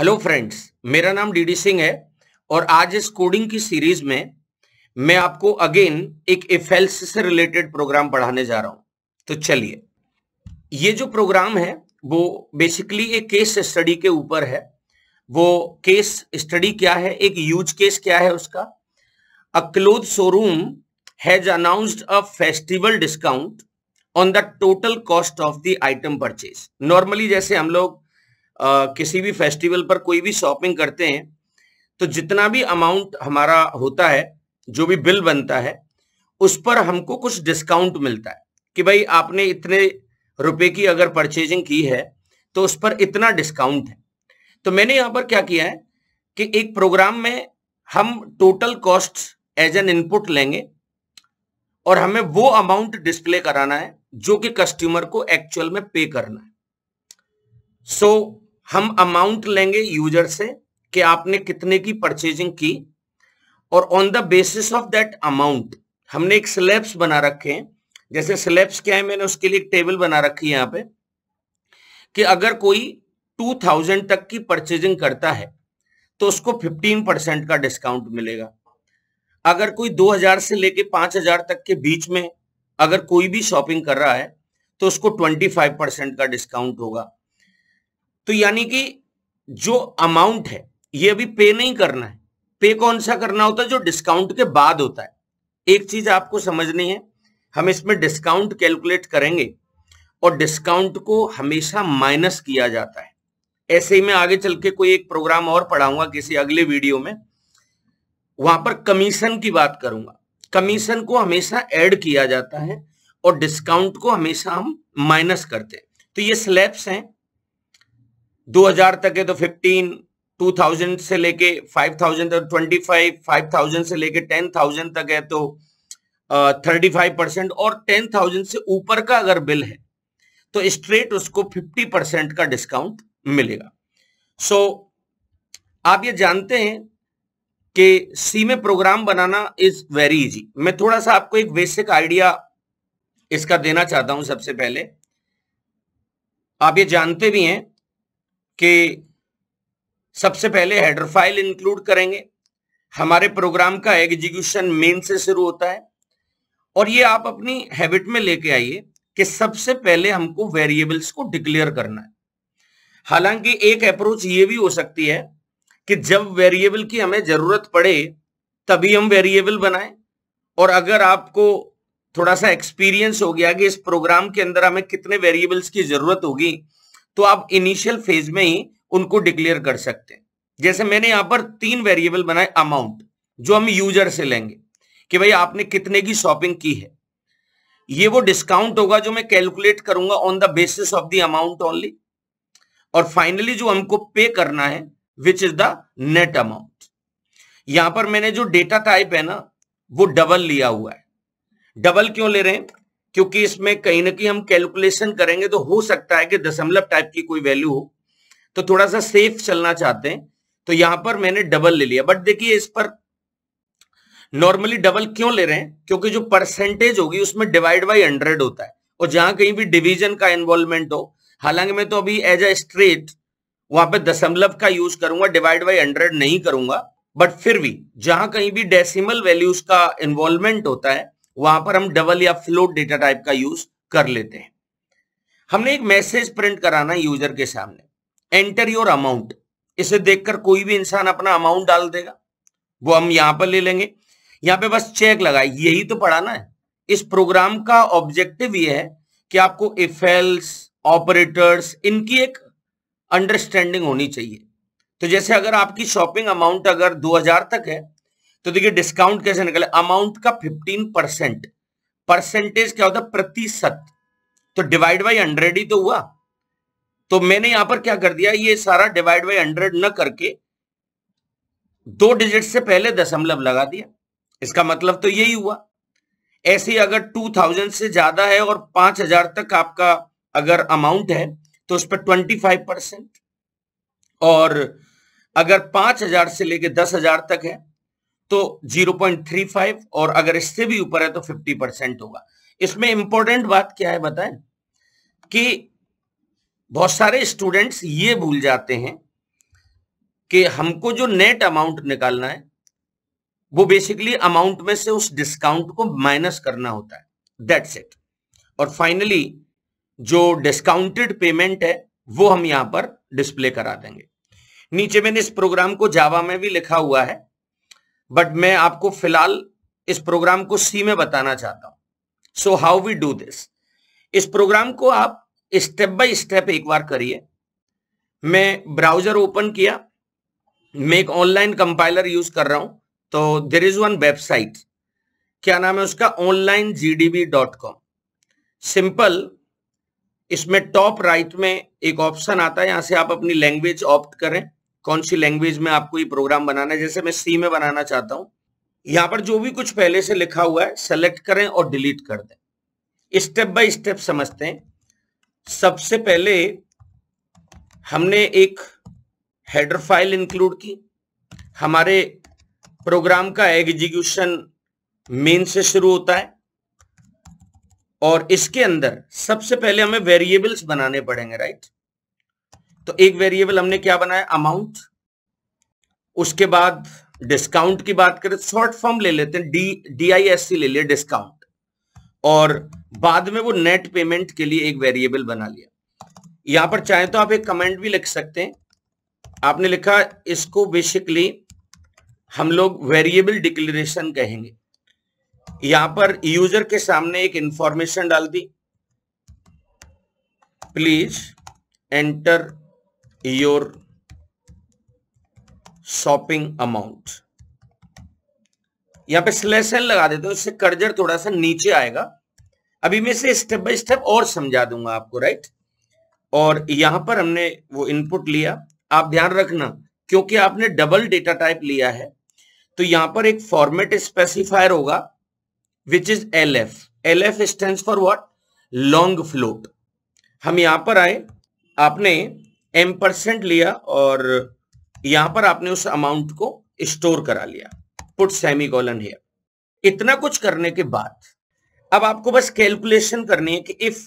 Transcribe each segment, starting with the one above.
Hello friends मेरा नाम DD Singh है और आज इस कोडिंग की सीरीज में मैं आपको अगेन एक एफएल्स से रिलेटेड प्रोग्राम पढ़ाने जा रहा हूं तो चलिए ये जो प्रोग्राम है वो बेसिकली एक केस स्टडी के ऊपर है वो केस स्टडी क्या है एक यूज केस क्या है उसका a cloth showroom has announced a festival discount on the total cost of the item purchase normally जैसे हम लोग आ, किसी भी फेस्टिवल पर कोई भी शॉपिंग करते हैं तो जितना भी अमाउंट हमारा होता है जो भी बिल बनता है उस पर हमको कुछ डिस्काउंट मिलता है कि भाई आपने इतने रुपए की अगर परचेजिंग की है तो उस पर इतना डिस्काउंट है तो मैंने यहाँ पर क्या किया है कि एक प्रोग्राम में हम total cost as an input लेंगे और हमें वो अमाउंट डिस्प्ले कराना है जो कि कस्टमर को एक्चुअल में पे करना है सो so, हम अमाउंट लेंगे यूजर से कि आपने कितने की परचेजिंग की और on the basis of that amount हमने एक स्लैब्स बना रखे हैं जैसे स्लैब्स क्या है मैंने उसके लिए एक टेबल बना रखी है यहां पे कि अगर कोई 2000 तक की परचेजिंग करता है तो उसको 15 परसेंट का डिस्काउंट मिलेगा अगर कोई 2000 से लेके 5000 तक के बीच में अगर कोई भी शॉपिंग कर रहा है तो उसको 25 परसेंट का डिस्काउंट होगा तो यानी कि जो अमाउंट है ये अभी पे नहीं करना है पे कौन सा करना होता है जो डिस्काउंट के बाद होता है एक चीज आपको समझनी है हम इसमें डिस्काउंट कैलकुलेट करेंगे और डिस्काउंट को हमेशा माइनस किया जाता है ऐसे ही मैं आगे चल के कोई एक प्रोग्राम और पढ़ाऊंगा किसी अगले वीडियो में वहां पर कमीशन की बात करूंगा कमीशन को हमेशा ऐड किया जाता है और डिस्काउंट को हमेशा हम माइनस करते हैं तो ये स्लैब्स हैं 2000 तक है तो 15 2000 से लेके 5000 और 25 5000 से लेके 10000 तक है तो थर्टी फाइव परसेंट और टेन थाउजेंड से ऊपर का अगर बिल है तो स्ट्रेट उसको फिफ्टी परसेंट का डिस्काउंट मिलेगा सो so, आप ये जानते हैं कि सी में प्रोग्राम बनाना इज वेरी इजी मैं थोड़ा सा आपको एक बेसिक आइडिया इसका देना चाहता हूं सबसे पहले आप ये जानते भी हैं कि सबसे पहले हेडर फाइल इंक्लूड करेंगे हमारे प्रोग्राम का एग्जीक्यूशन मेन से शुरू होता है और ये आप अपनी हैबिट में लेके आइए कि सबसे पहले हमको वेरिएबल्स को डिक्लेयर करना है हालांकि एक अप्रोच ये भी हो सकती है कि जब वेरिएबल की हमें जरूरत पड़े तभी हम वेरिएबल बनाएं और अगर आपको थोड़ा सा एक्सपीरियंस हो गया कि इस प्रोग्राम के अंदर हमें कितने वेरिएबल्स की जरूरत होगी तो आप इनिशियल फेज में ही उनको डिक्लेयर कर सकते हैं जैसे मैंने यहां पर तीन वेरिएबल बनाए अमाउंट जो हम यूजर से लेंगे कि भाई आपने कितने की शॉपिंग की है ये वो डिस्काउंट होगा जो मैं कैलकुलेट करूंगा on the basis of the amount only और फाइनली जो हमको पे करना है which is the net amount यहां पर मैंने जो डेटा टाइप है ना वो डबल लिया हुआ है डबल क्यों ले रहे हैं क्योंकि इसमें कहीं ना कहीं हम कैलकुलेशन करेंगे तो हो सकता है कि दशमलव टाइप की कोई वैल्यू हो तो थोड़ा सा सेफ चलना चाहते हैं तो यहां पर मैंने डबल ले लिया बट देखिए इस पर नॉर्मली डबल क्यों ले रहे हैं क्योंकि जो परसेंटेज होगी उसमें डिवाइड बाई हंड्रेड होता है और जहां कहीं भी डिविजन का इन्वॉल्वमेंट हो हालांकि मैं तो अभी एज अ स्ट्रेट वहां पे दशमलव का यूज करूंगा डिवाइड बाई हंड्रेड नहीं करूंगा बट फिर भी जहां कहीं भी डेसिमल वैल्यूज का इन्वॉल्वमेंट होता है वहां पर हम डबल या फ्लोट डेटा टाइप का यूज कर लेते हैं हमने एक मैसेज प्रिंट कराना यूजर के सामने एंटर योर अमाउंट इसे देखकर कोई भी इंसान अपना अमाउंट डाल देगा वो हम यहां पर ले लेंगे यहां पे बस चेक लगाए यही तो पढ़ाना है इस प्रोग्राम का ऑब्जेक्टिव ये है कि आपको इफेल्स ऑपरेटर्स इनकी एक अंडरस्टैंडिंग होनी चाहिए तो जैसे अगर आपकी शॉपिंग अमाउंट अगर 2000 तक है तो देखिए डिस्काउंट कैसे निकले अमाउंट का फिफ्टीन परसेंट परसेंटेज क्या होता है प्रतिशत तो डिवाइड बाई हंड्रेड ही तो हुआ तो मैंने यहां पर क्या कर दिया ये सारा डिवाइड बाई हंड्रेड न करके दो डिजिट से पहले दशमलव लगा दिया इसका मतलब तो यही हुआ ऐसे अगर टू थाउजेंड से ज्यादा है और पांच हजार तक आपका अगर अमाउंट है तो उस पर ट्वेंटी फाइव परसेंट और अगर पांच हजार से लेकर दस हजार तक है तो 0.35 और अगर इससे भी ऊपर है तो 50 परसेंट होगा इसमें इंपॉर्टेंट बात क्या है बताएं कि बहुत सारे स्टूडेंट्स ये भूल जाते हैं कि हमको जो नेट अमाउंट निकालना है वो बेसिकली अमाउंट में से उस डिस्काउंट को माइनस करना होता है दैट्स इट और फाइनली जो डिस्काउंटेड पेमेंट है वो हम यहां पर डिस्प्ले करा देंगे नीचे मैंने इस प्रोग्राम को जावा में भी लिखा हुआ है बट मैं आपको फिलहाल इस प्रोग्राम को सी में बताना चाहता हूं so how we do this इस प्रोग्राम को आप स्टेप बाय स्टेप एक बार करिए मैं ब्राउजर ओपन किया मैं एक ऑनलाइन कंपाइलर यूज कर रहा हूं तो देर इज वन वेबसाइट क्या नाम है उसका online GDB dot com simple इसमें टॉप राइट में एक ऑप्शन आता है यहां से आप अपनी लैंग्वेज ऑप्ट करें कौन सी लैंग्वेज में आपको ये प्रोग्राम बनाना है जैसे मैं सी में बनाना चाहता हूं यहाँ पर जो भी कुछ पहले से लिखा हुआ है सेलेक्ट करें और डिलीट कर दें स्टेप बाय स्टेप समझते हैं सबसे पहले हमने एक हेडर फाइल इंक्लूड की हमारे प्रोग्राम का एग्जीक्यूशन मेन से शुरू होता है और इसके अंदर सबसे पहले हमें वेरिएबल्स बनाने पड़ेंगे राइट तो एक वेरिएबल हमने क्या बनाया अमाउंट उसके बाद डिस्काउंट की बात करें शॉर्ट फॉर्म ले लेते हैं D D I S C ले लिया डिस्काउंट और बाद में वो नेट पेमेंट के लिए एक वेरिएबल बना लिया यहां पर चाहे तो आप एक कमेंट भी लिख सकते हैं आपने लिखा इसको बेसिकली हम लोग वेरिएबल डिक्लेरेशन कहेंगे यहां पर यूजर के सामने एक इंफॉर्मेशन डाल दी please enter your shopping amount यहां पे स्लैश एन लगा देते हो इससे कर्जर थोड़ा सा नीचे आएगा अभी मैं इसे स्टेप बाय स्टेप और समझा दूंगा आपको राइट और यहां पर हमने वो इनपुट लिया आप ध्यान रखना क्योंकि आपने डबल डेटा टाइप लिया है तो यहां पर एक फॉर्मेट स्पेसिफायर होगा which is L F L F stand for what long float हम यहां पर आए आपने एम परसेंट लिया और यहां पर आपने उस अमाउंट को स्टोर करा लिया पुट सेमी कॉलन है इतना कुछ करने के बाद अब आपको बस कैलकुलेशन करनी है कि if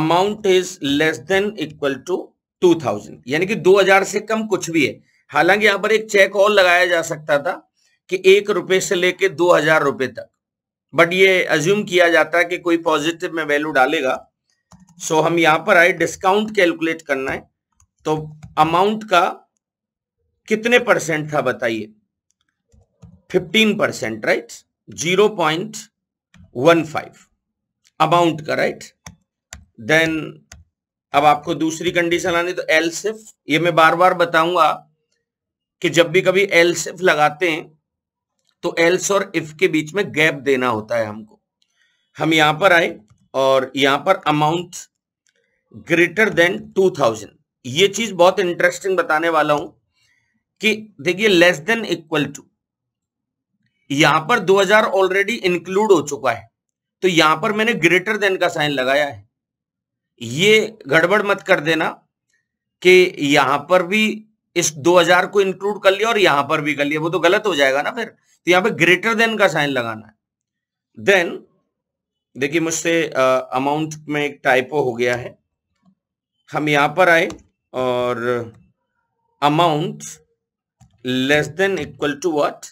amount is less than equal to two thousand यानी कि दो हजार से कम कुछ भी है हालांकि यहां पर एक चेक और लगाया जा सकता था कि एक रुपए से लेके दो हजार रुपए तक बट ये अज्यूम किया जाता है कि कोई पॉजिटिव में वैल्यू डालेगा सो हम यहां पर आए डिस्काउंट कैलकुलेट करना है तो अमाउंट का कितने परसेंट था बताइए fifteen percent right zero point one five amount का राइट देन अब आपको दूसरी कंडीशन आनी तो एल सिफ ये मैं बार बार बताऊंगा कि जब भी कभी एल सिफ लगाते हैं तो एल्स और इफ के बीच में गैप देना होता है हमको हम यहां पर आए और यहां पर amount greater than two thousand ये चीज बहुत इंटरेस्टिंग बताने वाला हूं कि देखिए लेस देन इक्वल टू यहां पर 2000 ऑलरेडी इंक्लूड हो चुका है तो यहां पर मैंने ग्रेटर देन का साइन लगाया है ये गड़बड़ मत कर देना कि यहां पर भी इस 2000 को इंक्लूड कर लिया और यहां पर भी कर लिया वो तो गलत हो जाएगा ना फिर तो यहां पर ग्रेटर देन का साइन लगाना है देन देखिए मुझसे अमाउंट में एक टाइपो हो गया है हम यहां पर आए और amount less than equal to what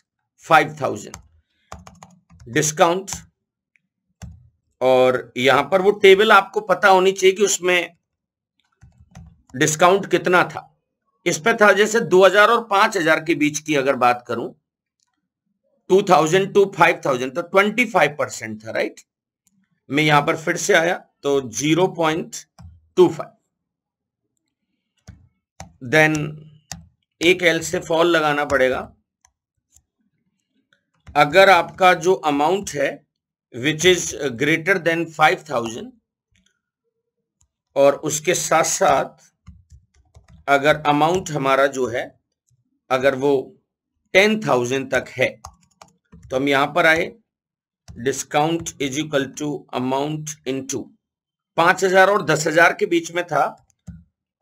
five thousand discount और यहां पर वो टेबल आपको पता होनी चाहिए कि उसमें डिस्काउंट कितना था इस पे था जैसे 2000 और 5000 के बीच की अगर बात करूं 2000 टू 5000 तो 25 परसेंट था राइट मैं यहां पर फिर से आया तो 0.25 देन एक एल से फॉल लगाना पड़ेगा अगर आपका जो अमाउंट है which is greater than five thousand और उसके साथ साथ अगर अमाउंट हमारा जो है अगर वो टेन थाउजेंड तक है तो हम यहां पर आए discount is equal to amount into पांच हजार और दस हजार के बीच में था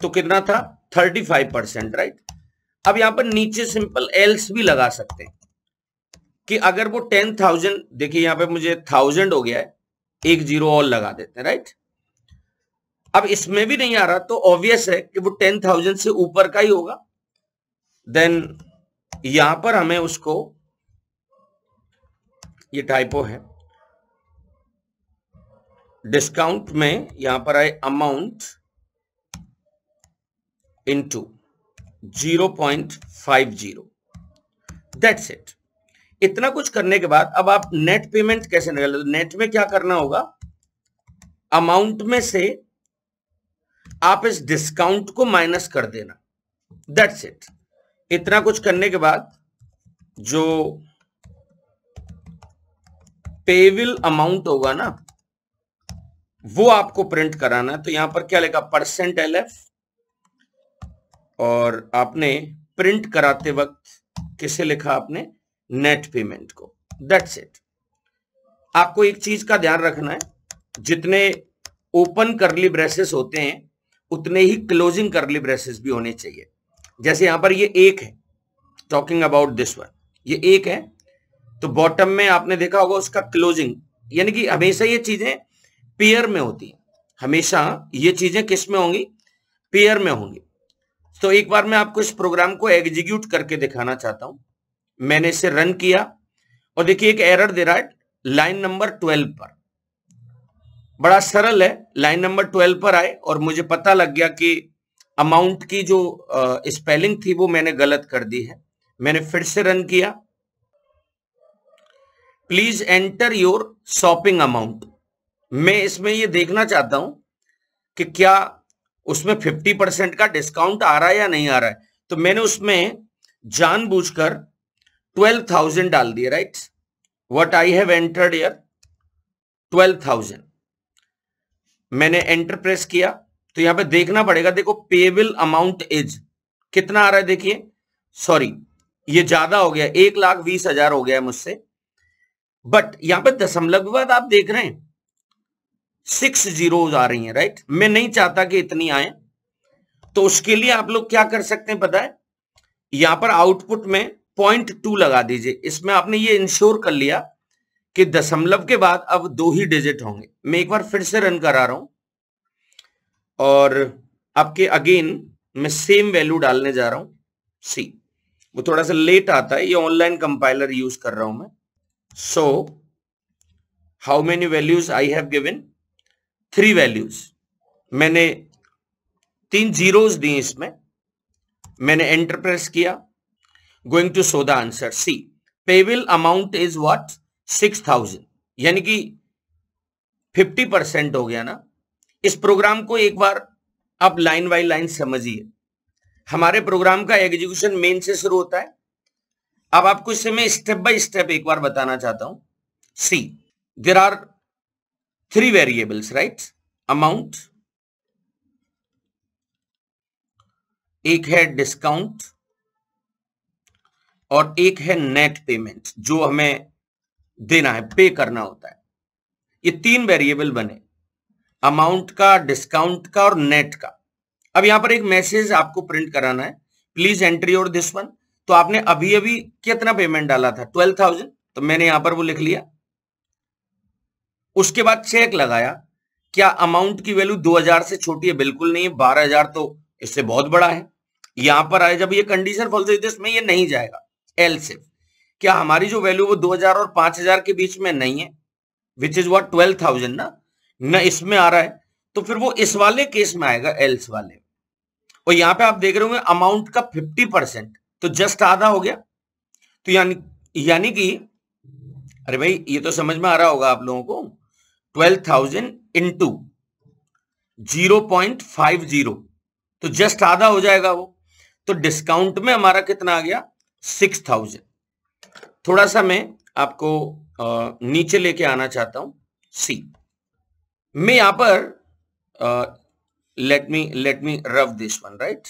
तो कितना था थर्टी फाइव परसेंट राइट अब यहां पर नीचे सिंपल एल्स भी लगा सकते हैं कि अगर वो टेन थाउजेंड देखिए यहां पे मुझे थाउजेंड हो गया है एक जीरो और लगा देते हैं राइट अब इसमें भी नहीं आ रहा तो ऑब्वियस है कि वो टेन थाउजेंड से ऊपर का ही होगा देन यहां पर हमें उसको ये टाइपो है डिस्काउंट में यहां पर आए अमाउंट into 0.50 दैट्स इट इतना कुछ करने के बाद अब आप नेट पेमेंट कैसे निकाल नेट में क्या करना होगा अमाउंट में से आप इस डिस्काउंट को माइनस कर देना दैट्स इट इतना कुछ करने के बाद जो पेविल अमाउंट होगा ना वो आपको प्रिंट कराना है तो यहां पर क्या लेगा परसेंट एल एफ और आपने प्रिंट कराते वक्त किसे लिखा आपने नेट पेमेंट को दैट्स इट आपको एक चीज का ध्यान रखना है जितने ओपन करली ब्रेसेस होते हैं उतने ही क्लोजिंग करली ब्रेसेस भी होने चाहिए जैसे यहां पर ये एक है टॉकिंग अबाउट दिस वन ये एक है तो बॉटम में आपने देखा होगा उसका क्लोजिंग यानी कि हमेशा ये चीजें पेयर में होती हैं हमेशा ये चीजें किस में होंगी पेयर में होंगी तो एक बार मैं आपको इस प्रोग्राम को एग्जीक्यूट करके दिखाना चाहता हूं मैंने इसे रन किया और देखिए एक एरर दे रहा है लाइन नंबर ट्वेल्व पर बड़ा सरल है लाइन नंबर ट्वेल्व पर आए और मुझे पता लग गया कि अमाउंट की जो स्पेलिंग थी वो मैंने गलत कर दी है मैंने फिर से रन किया please enter your shopping amount मैं इसमें ये देखना चाहता हूं कि क्या उसमें फिफ्टी परसेंट का डिस्काउंट आ रहा है या नहीं आ रहा है तो मैंने उसमें जानबूझकर ट्वेल्व थाउजेंड डाल दिया right what I have entered here twelve thousand मैंने एंटर प्रेस किया तो यहां पे देखना पड़ेगा देखो पेबल अमाउंट इज कितना आ रहा है देखिए सॉरी ये ज्यादा हो गया एक लाख बीस हजार हो गया मुझसे बट यहां पे दशमलव के बाद आप देख रहे हैं सिक्स जीरो आ रही हैं राइट मैं नहीं चाहता कि इतनी आए तो उसके लिए आप लोग क्या कर सकते हैं पता है यहां पर आउटपुट में पॉइंट टू लगा दीजिए इसमें आपने ये इंश्योर कर लिया कि दशमलव के बाद अब दो ही डिजिट होंगे मैं एक बार फिर से रन करा रहा हूं और आपके अगेन मैं सेम वैल्यू डालने जा रहा हूं सी वो थोड़ा सा लेट आता है ये ऑनलाइन कंपाइलर यूज कर रहा हूं मैं so how many values I have given three values मैंने तीन जीरोस दी इसमें मैंने एंटर प्रेस किया going to so the answer see payable amount is what six thousand यानी कि फिफ्टी परसेंट हो गया ना इस प्रोग्राम को एक बार आप लाइन बाई लाइन समझिए हमारे प्रोग्राम का एग्जीक्यूशन मेन से शुरू होता है अब आपको इससे मैं स्टेप बाय स्टेप एक बार बताना चाहता हूं see there are three variables, right? Amount, एक है डिस्काउंट और एक है नेट पेमेंट जो हमें देना है पे करना होता है ये तीन वेरिएबल बने अमाउंट का डिस्काउंट का और नेट का अब यहां पर एक मैसेज आपको प्रिंट कराना है प्लीज एंट्री और दिस वन तो आपने अभी अभी कितना पेमेंट डाला था ट्वेल्व थाउजेंड तो मैंने यहां पर वो लिख लिया उसके बाद चेक लगाया क्या अमाउंट की वैल्यू 2000 से छोटी है बिल्कुल नहीं है 12000 तो इससे बहुत बड़ा है यहां पर आए जब ये कंडीशन फॉल्स तो इसमें ये नहीं जाएगा एल सिर्फ क्या हमारी जो वैल्यू वो 2000 और 5000 के बीच में नहीं है which is what twelve thousand ना न इसमें आ रहा है तो फिर वो इस वाले केस में आएगा एल्स वाले और यहां पे आप देख रहे होंगे अमाउंट का फिफ्टी परसेंट तो जस्ट आधा हो गया तो यानी यानी कि अरे भाई ये तो समझ में आ रहा होगा आप लोगों को twelve thousand two zero point five zero तो जस्ट आधा हो जाएगा वो तो डिस्काउंट में हमारा कितना आ गया सिक्स थाउजेंड थोड़ा सा मैं आपको नीचे लेके आना चाहता हूं सी मैं यहां पर लेट मी लेट मी रव दिस वन राइट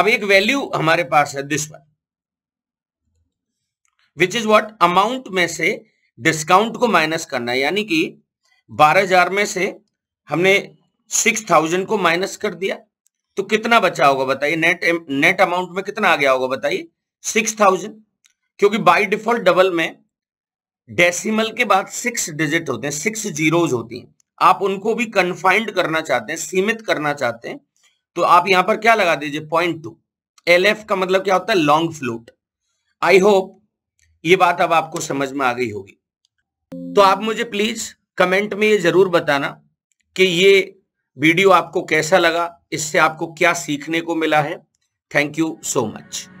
अब एक वैल्यू हमारे पास है this one which is what amount में से डिस्काउंट को माइनस करना है यानी कि 12000 में से हमने 6000 को माइनस कर दिया तो कितना बचा होगा बताइए नेट नेट अमाउंट में कितना आ गया होगा बताइए 6000 क्योंकि बाय डिफॉल्ट डबल में डेसिमल के बाद सिक्स डिजिट होते हैं सिक्स जीरोज होती हैं आप उनको भी कन्फाइंड करना चाहते हैं सीमित करना चाहते हैं तो आप यहां पर क्या लगा दीजिए पॉइंट टू एल का मतलब क्या होता है लॉन्ग फ्लोट आई होप ये बात अब आपको समझ में आ गई होगी तो आप मुझे प्लीज कमेंट में ये जरूर बताना कि ये वीडियो आपको कैसा लगा इससे आपको क्या सीखने को मिला है थैंक यू सो मच